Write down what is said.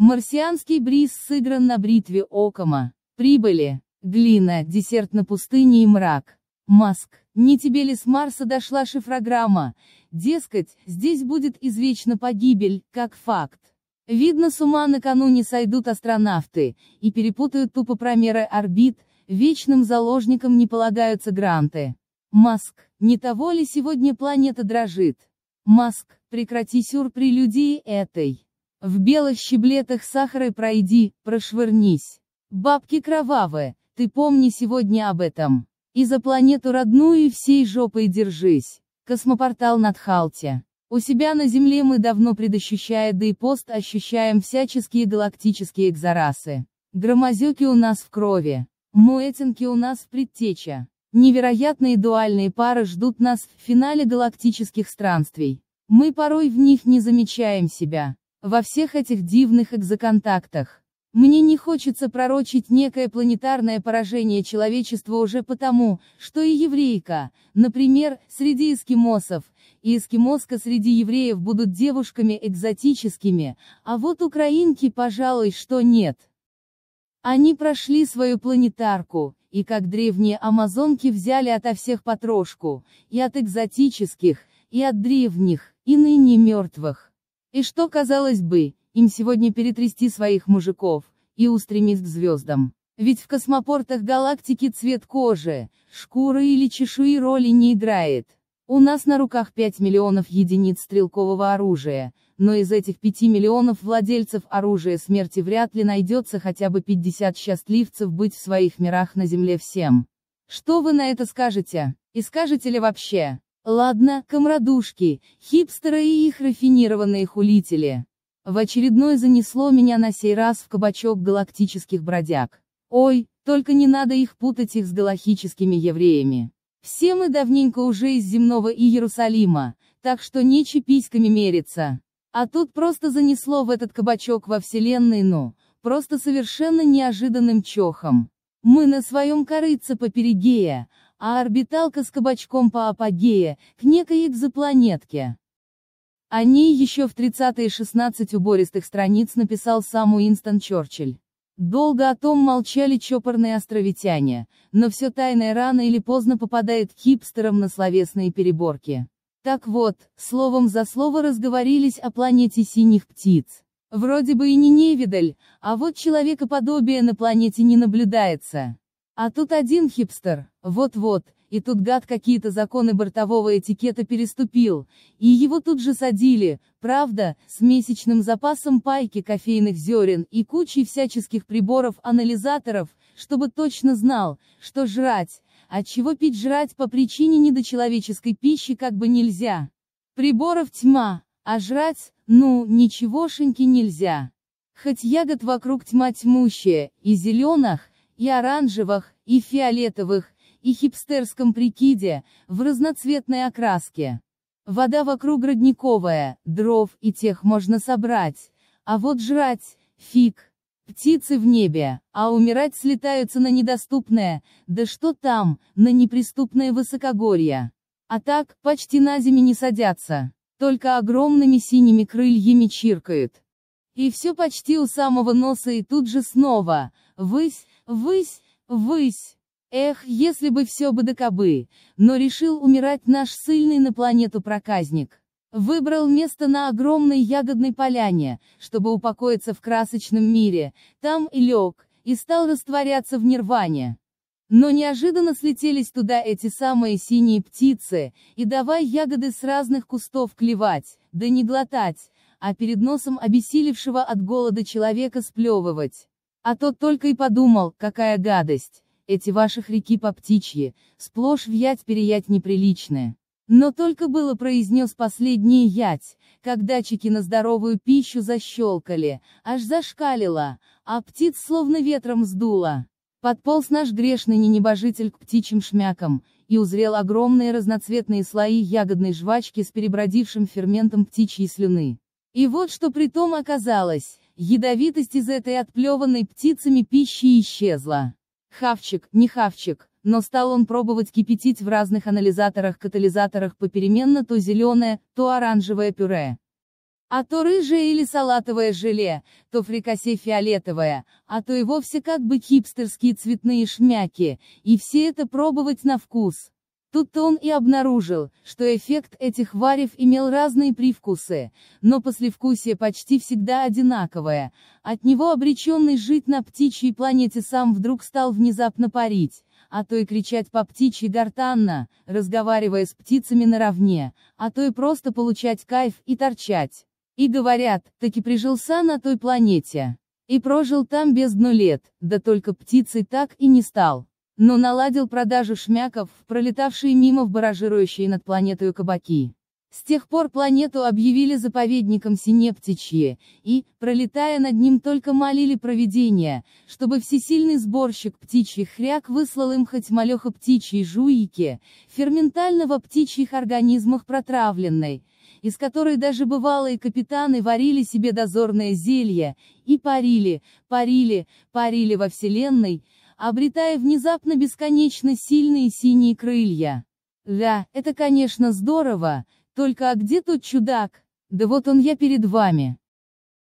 Марсианский бриз сыгран на бритве Окома. Прибыли. Глина, десерт на пустыне и мрак. Маск, не тебе ли с Марса дошла шифрограмма? Дескать, здесь будет извечно погибель, как факт. Видно, с ума накануне сойдут астронавты, и перепутают тупо промеры орбит, вечным заложникам не полагаются гранты. Маск, не того ли сегодня планета дрожит? Маск, прекрати сюр прелюдии этой. В белых щеблетах сахара пройди, прошвырнись. Бабки кровавые, ты помни сегодня об этом. И за планету родную и всей жопой держись. Космопортал над Халте. У себя на Земле мы давно предощущая да и пост ощущаем всяческие галактические экзорасы. Громозеки у нас в крови. Муэтинки у нас в предтеча. Невероятные дуальные пары ждут нас в финале галактических странствий. Мы порой в них не замечаем себя во всех этих дивных экзоконтактах. Мне не хочется пророчить некое планетарное поражение человечества уже потому, что и еврейка, например, среди эскимосов, и эскимоска среди евреев будут девушками экзотическими, а вот украинки, пожалуй, что нет. Они прошли свою планетарку, и как древние амазонки взяли ото всех потрошку, и от экзотических, и от древних, и ныне мертвых. И что, казалось бы, им сегодня перетрясти своих мужиков, и устремить к звездам. Ведь в космопортах галактики цвет кожи, шкуры или чешуи роли не играет. У нас на руках 5 миллионов единиц стрелкового оружия, но из этих 5 миллионов владельцев оружия смерти вряд ли найдется хотя бы 50 счастливцев быть в своих мирах на Земле всем. Что вы на это скажете? И скажете ли вообще? Ладно, комрадушки, хипстеры и их рафинированные хулители. В очередной занесло меня на сей раз в кабачок галактических бродяг. Ой, только не надо их путать их с галахическими евреями. Все мы давненько уже из земного Иерусалима, так что нече письками мериться. А тут просто занесло в этот кабачок во вселенной, ну, просто совершенно неожиданным чохом. Мы на своем корыце Поперегея, а орбиталка с кабачком по апогее, к некой экзопланетке. О ней еще в 30-е 16 убористых страниц написал сам Уинстон Черчилль. Долго о том молчали чопорные островитяне, но все тайное рано или поздно попадает хипстерам на словесные переборки. Так вот, словом за слово разговорились о планете синих птиц. Вроде бы и не невидаль, а вот человекоподобие на планете не наблюдается. А тут один хипстер, вот-вот, и тут гад какие-то законы бортового этикета переступил, и его тут же садили, правда, с месячным запасом пайки кофейных зерен и кучей всяческих приборов-анализаторов, чтобы точно знал, что жрать, а чего пить жрать по причине недочеловеческой пищи как бы нельзя. Приборов тьма, а жрать, ну, ничегошеньки нельзя. Хоть ягод вокруг тьма тьмущая, и зеленых, и оранжевых, и фиолетовых, и хипстерском прикиде, в разноцветной окраске. Вода вокруг родниковая, дров и тех можно собрать, а вот жрать, фиг. Птицы в небе, а умирать слетаются на недоступное, да что там, на неприступное высокогорье. А так, почти на зиме не садятся, только огромными синими крыльями чиркают. И все почти у самого носа и тут же снова, Высь, высь, высь. Эх, если бы все бы докобы! но решил умирать наш сильный на планету проказник. Выбрал место на огромной ягодной поляне, чтобы упокоиться в красочном мире, там и лег, и стал растворяться в нирване. Но неожиданно слетелись туда эти самые синие птицы, и давай ягоды с разных кустов клевать, да не глотать, а перед носом обессилевшего от голода человека сплевывать. А тот только и подумал, какая гадость, эти ваши хрики по птичьи, сплошь в вять-переять неприличное. Но только было произнес последний ять, как датчики на здоровую пищу защелкали, аж зашкалило, а птиц словно ветром сдуло. Подполз наш грешный ненебожитель к птичьим шмякам, и узрел огромные разноцветные слои ягодной жвачки с перебродившим ферментом птичьей слюны. И вот что при том оказалось, Ядовитость из этой отплеванной птицами пищи исчезла. Хавчик, не хавчик, но стал он пробовать кипятить в разных анализаторах-катализаторах попеременно то зеленое, то оранжевое пюре. А то рыжее или салатовое желе, то фрикасе фиолетовое, а то и вовсе как бы хипстерские цветные шмяки, и все это пробовать на вкус. Тут он и обнаружил, что эффект этих варев имел разные привкусы, но послевкусие почти всегда одинаковое, от него обреченный жить на птичьей планете сам вдруг стал внезапно парить, а то и кричать по птичьи гортанно, разговаривая с птицами наравне, а то и просто получать кайф и торчать. И говорят, таки прижился на той планете. И прожил там без бездну лет, да только птицей так и не стал но наладил продажу шмяков пролетавшие мимо в баражирующие над планетой кабаки. С тех пор планету объявили заповедником Синептичье, и, пролетая над ним только молили проведения, чтобы всесильный сборщик птичьих хряк выслал им хоть малеха птичьей жуйки, ферментально во птичьих организмах протравленной, из которой даже бывалые капитаны варили себе дозорное зелье, и парили, парили, парили во Вселенной, обретая внезапно бесконечно сильные синие крылья. Да, это конечно здорово, только а где тот чудак? Да вот он я перед вами.